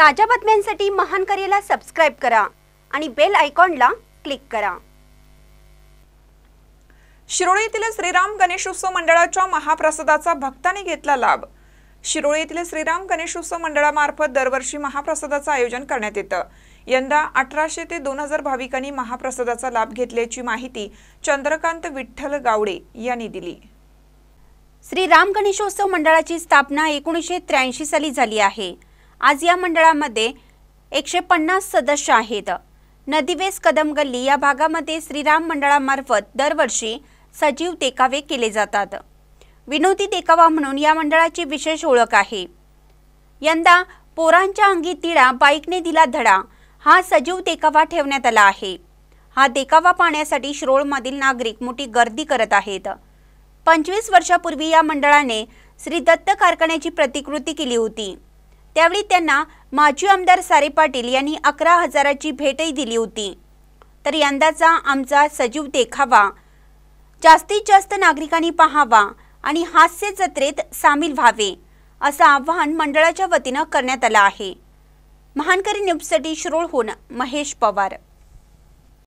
ताज्या बातम्यांसाठी महान करेला सबस्क्राईब करा आणि बेल आयकॉनला क्लिक करा शिरोळी येथील श्रीराम गणेशोत्सव मंडळाच्या महाप्रसादाचा भक्तांनी घेतला लाभ शिरोळी येथील श्रीराम गणेशोत्सव मंडळामार्फत दरवर्षी महाप्रसादाचं आयोजन करण्यात येतं यंदा अठराशे ते दोन हजार भाविकांनी महाप्रसादाचा लाभ घेतल्याची माहिती चंद्रकांत विठ्ठल गावडे यांनी दिली श्रीराम गणेशोत्सव मंडळाची स्थापना एकोणीसशे त्र्याऐंशी साली झाली आहे आज या मंडळामध्ये एकशे पन्नास सदस्य आहेत नदीवेस कदम गल्ली या भागामध्ये श्रीराम मंडळामार्फत दरवर्षी सजीव देखावे केले जातात विनोदी देखावा म्हणून या मंडळाची विशेष ओळख आहे यंदा पोरांच्या अंगी तिळा बाईकने दिला धडा हा सजीव देखावा ठेवण्यात आला आहे हा देखावा पाहण्यासाठी श्रोळमधील नागरिक मोठी गर्दी करत आहेत पंचवीस वर्षापूर्वी या मंडळाने श्री दत्त कारखान्याची प्रतिकृती केली होती त्यावेळी त्यांना माजी आमदार सारे पाटील यांनी अकरा हजाराची भेटही दिली होती तर यंदाचा आमचा सजीव देखावा जास्तीत जास्त नागरिकांनी पाहावा आणि हास्य जत्रेत सामील व्हावे असं आवाहन मंडळाच्या वतीनं करण्यात आलं आहे महानकरी न्यूजसाठी श्रोळ महेश पवार